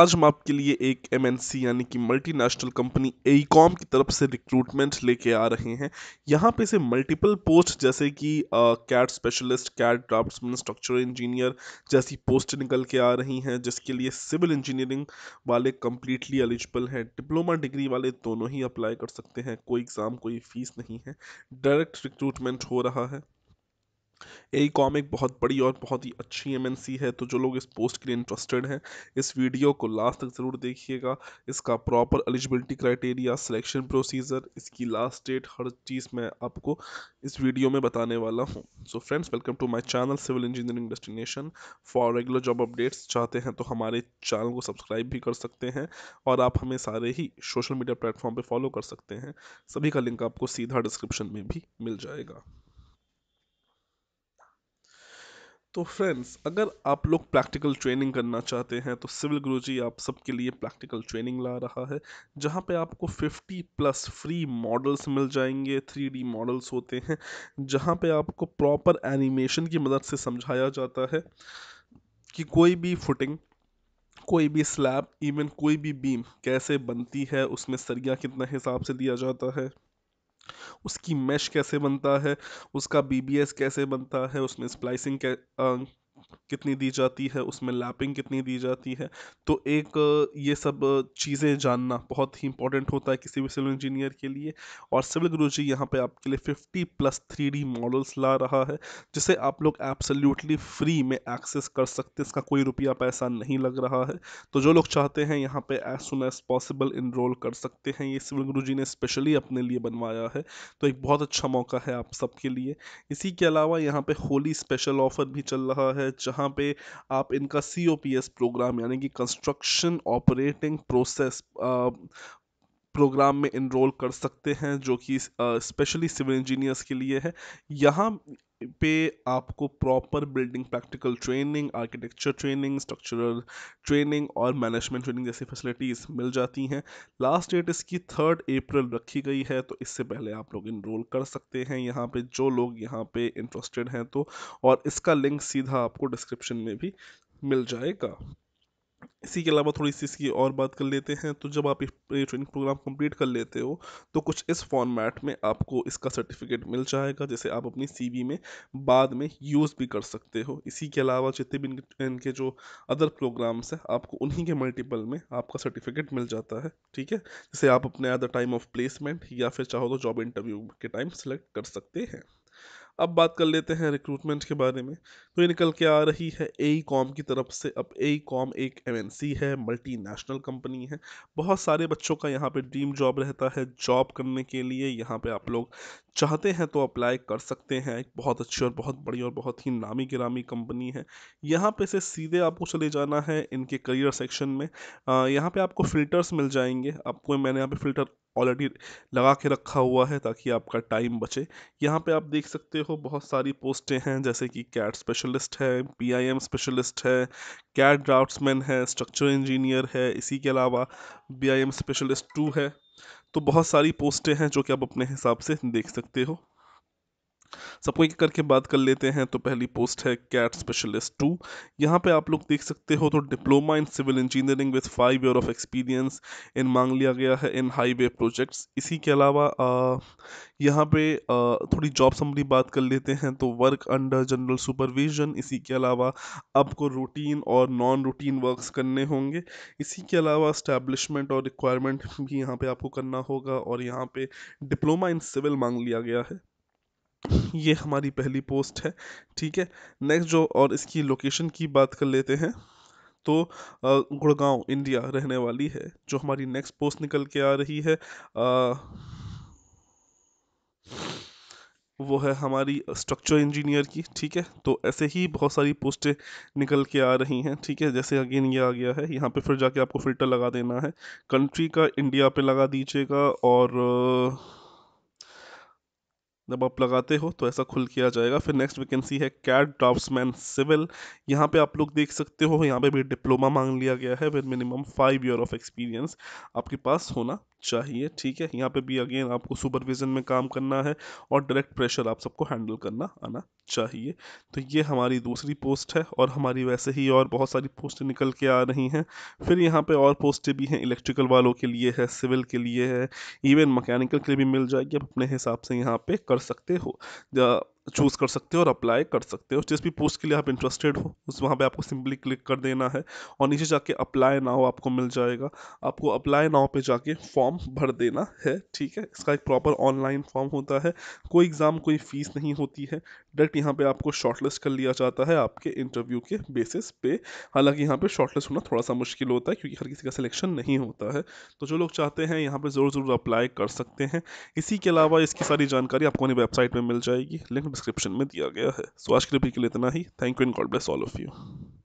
आज हम आपके लिए एक एम यानी कि मल्टीनेशनल कंपनी एईकॉम की तरफ से रिक्रूटमेंट लेके आ रहे हैं यहाँ पे से मल्टीपल पोस्ट जैसे कि CAD specialist CAD draftsman structure engineer जैसी पोस्ट निकल के आ रही हैं जिसके लिए सिविल इंजीनियरिंग वाले कम्प्लीटली एलिजिबल हैं डिप्लोमा डिग्री वाले दोनों ही अप्लाई कर सकते हैं कोई एग्ज़ाम कोई फीस नहीं है डायरेक्ट रिक्रूटमेंट हो रहा है ए कॉम एक बहुत बड़ी और बहुत ही अच्छी एमएनसी है तो जो लोग इस पोस्ट के लिए इंटरेस्टेड हैं इस वीडियो को लास्ट तक ज़रूर देखिएगा इसका proper eligibility criteria selection procedure इसकी लास्ट डेट हर चीज़ मैं आपको इस वीडियो में बताने वाला हूँ so friends welcome to my channel civil engineering destination for regular job updates चाहते हैं तो हमारे चैनल को सब्सक्राइब भी कर सकते हैं और आप हमें सारे ही सोशल मीडिया प्लेटफॉर्म पर फॉलो कर सकते हैं सभी का लिंक आपको सीधा डिस्क्रिप्शन में भी मिल जाएगा तो फ्रेंड्स अगर आप लोग प्रैक्टिकल ट्रेनिंग करना चाहते हैं तो सिविल गुरुजी आप सबके लिए प्रैक्टिकल ट्रेनिंग ला रहा है जहाँ पे आपको 50 प्लस फ्री मॉडल्स मिल जाएंगे 3D मॉडल्स होते हैं जहाँ पे आपको प्रॉपर एनिमेशन की मदद से समझाया जाता है कि कोई भी फुटिंग कोई भी स्लैब इवन कोई भी बीम कैसे बनती है उसमें सरिया कितना हिसाब से दिया जाता है उसकी मैश कैसे बनता है उसका बी कैसे बनता है उसमें स्प्लाइसिंग कै कितनी दी जाती है उसमें लैपिंग कितनी दी जाती है तो एक ये सब चीज़ें जानना बहुत ही इंपॉर्टेंट होता है किसी भी सिविल इंजीनियर के लिए और सिविल गुरु जी यहाँ पर आपके लिए फिफ्टी प्लस थ्री मॉडल्स ला रहा है जिसे आप लोग एब्सोल्यूटली फ्री में एक्सेस कर सकते हैं इसका कोई रुपया पैसा नहीं लग रहा है तो जो लोग चाहते हैं यहाँ पे as soon as possible enrol कर सकते हैं ये सिविल गुरु जी ने स्पेशली अपने लिए बनवाया है तो एक बहुत अच्छा मौका है आप सबके लिए इसी के अलावा यहाँ पे होली स्पेशल ऑफर भी चल रहा है जहाँ पे आप इनका C O P S programme यानी कि कंस्ट्रक्शन ऑपरेटिंग प्रोसेस प्रोग्राम में इनरोल कर सकते हैं जो कि स्पेशली सिविल इंजीनियर्स के लिए है यहाँ पे आपको proper building practical training architecture training structural training और मैनेजमेंट ट्रेनिंग जैसी फैसिलिटीज़ मिल जाती हैं लास्ट डेट इसकी थर्ड अप्रैल रखी गई है तो इससे पहले आप लोग इनरोल कर सकते हैं यहाँ पे जो लोग यहाँ पे इंटरेस्टेड हैं तो और इसका लिंक सीधा आपको डिस्क्रिप्शन में भी मिल जाएगा इसी के अलावा थोड़ी सी इसकी और बात कर लेते हैं तो जब आप ये ट्रेनिंग प्रोग्राम कंप्लीट कर लेते हो तो कुछ इस फॉर्मेट में आपको इसका सर्टिफिकेट मिल जाएगा जैसे आप अपनी सी में बाद में यूज़ भी कर सकते हो इसी के अलावा जितने भी इनके जो अदर प्रोग्राम्स हैं आपको उन्हीं के मल्टीपल में आपका सर्टिफिकेट मिल जाता है ठीक है जैसे आप अपने at the time of placement या फिर चाहो तो जॉब इंटरव्यू के टाइम सेलेक्ट कर सकते हैं अब बात कर लेते हैं रिक्रूटमेंट के बारे में तो ये निकल के आ रही है ए कॉम की तरफ से अब ए कॉम एक एम है मल्टी नेशनल कंपनी है बहुत सारे बच्चों का यहाँ पे ड्रीम जॉब रहता है जॉब करने के लिए यहाँ पे आप लोग चाहते हैं तो अप्लाई कर सकते हैं एक बहुत अच्छी और बहुत बड़ी और बहुत ही नामी गिरामी कंपनी है यहाँ पे से सीधे आपको चले जाना है इनके करियर सेक्शन में यहाँ पे आपको फ़िल्टर्स मिल जाएंगे आपको मैंने यहाँ पे फ़िल्टर ऑलरेडी लगा के रखा हुआ है ताकि आपका टाइम बचे यहाँ पे आप देख सकते हो बहुत सारी पोस्टें हैं जैसे कि कैट स्पेशलिस्ट है पीआईएम स्पेशलिस्ट है कैट ड्राफ्ट्समैन है स्ट्रक्चर इंजीनियर है इसी के अलावा बीआईएम स्पेशलिस्ट टू है तो बहुत सारी पोस्टें हैं जो कि आप अपने हिसाब से देख सकते हो सबको एक करके बात कर लेते हैं तो पहली पोस्ट है कैट स्पेशलिस्ट टू यहाँ पे आप लोग देख सकते हो तो diploma in civil engineering with five year of experience इन मांग लिया गया है इन हाईवे प्रोजेक्ट्स इसी के अलावा यहाँ पे आ, थोड़ी जॉब समरी बात कर लेते हैं तो वर्क अंडर जनरल सुपरविजन इसी के अलावा आपको रूटीन और नॉन रूटीन वर्क्स करने होंगे इसी के अलावा स्टैब्लिशमेंट और रिक्वायरमेंट भी यहाँ पे आपको करना होगा और यहाँ पे डिप्लोमा इन सिविल मांग लिया गया है ये हमारी पहली पोस्ट है ठीक है नेक्स्ट जो और इसकी लोकेशन की बात कर लेते हैं तो गुड़गांव इंडिया रहने वाली है जो हमारी नेक्स्ट पोस्ट निकल के आ रही है आ, वो है हमारी स्ट्रक्चर इंजीनियर की ठीक है तो ऐसे ही बहुत सारी पोस्टें निकल के आ रही हैं ठीक है जैसे अगेन ये आ गया है यहाँ पे फिर जाके आपको फिल्टर लगा देना है कंट्री का इंडिया पे लगा दीजिएगा और जब आप लगाते हो तो ऐसा खुल किया जाएगा फिर नेक्स्ट वैकेंसी है कैट ड्राफ्टमैन सिविल यहाँ पे आप लोग देख सकते हो यहाँ पे भी डिप्लोमा मांग लिया गया है with minimum five year of experience आपके पास होना चाहिए ठीक है यहाँ पे भी अगेन आपको सुपरविजन में काम करना है और डायरेक्ट प्रेशर आप सबको हैंडल करना आना चाहिए तो ये हमारी दूसरी पोस्ट है और हमारी वैसे ही और बहुत सारी पोस्टें निकल के आ रही हैं फिर यहाँ पे और पोस्टें भी हैं इलेक्ट्रिकल वालों के लिए है सिविल के लिए है इवन मकैनिकल के लिए भी मिल जाएगी आप अपने हिसाब से यहाँ पर कर सकते हो चूज़ कर सकते हो और अप्लाई कर सकते हो जिस भी पोस्ट के लिए आप इंटरेस्टेड हो उस वहाँ पे आपको सिंपली क्लिक कर देना है और नीचे जाके अप्लाई नाव आपको मिल जाएगा आपको अप्लाई नाव पे जाके फॉर्म भर देना है ठीक है इसका एक प्रॉपर ऑनलाइन फॉर्म होता है कोई एग्ज़ाम कोई फ़ीस नहीं होती है डायरेक्ट यहाँ पर आपको शॉर्टलिस्ट कर लिया जाता है आपके इंटरव्यू के बेसिस पे हालाँकि यहाँ पर शॉर्टलिस्ट होना थोड़ा सा मुश्किल होता है क्योंकि हर किसी का सिलेक्शन नहीं होता है तो जो लोग चाहते हैं यहाँ पर ज़रूर ज़रूर अप्लाई कर सकते हैं इसी के अलावा इसकी सारी जानकारी आपको अपनी वेबसाइट पर मिल जाएगी लिंक डिस्क्रिप्शन में दिया गया है सो आज के लिए के लिए इतना ही thank you and God bless all of you